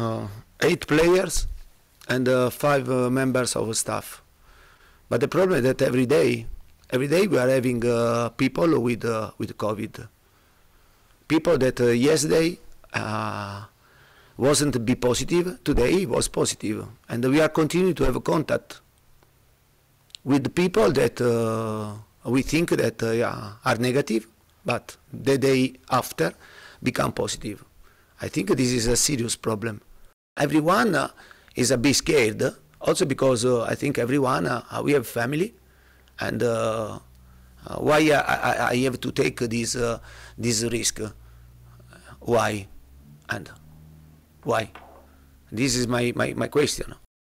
Uh, eight players and uh, five uh, members of staff. But the problem is that every day, every day we are having people with with COVID. People that yesterday wasn't be positive, today was positive, and we are continuing to have contact with people that uh, we think that uh, yeah, are negative, but the day after become positive. I think this is a serious problem everyone uh, is a bit scared, also because uh, I think everyone, uh, uh we have family, and uh, uh, why I, I, I, have to take this, this risk? Why? And why? This is my, my, my question.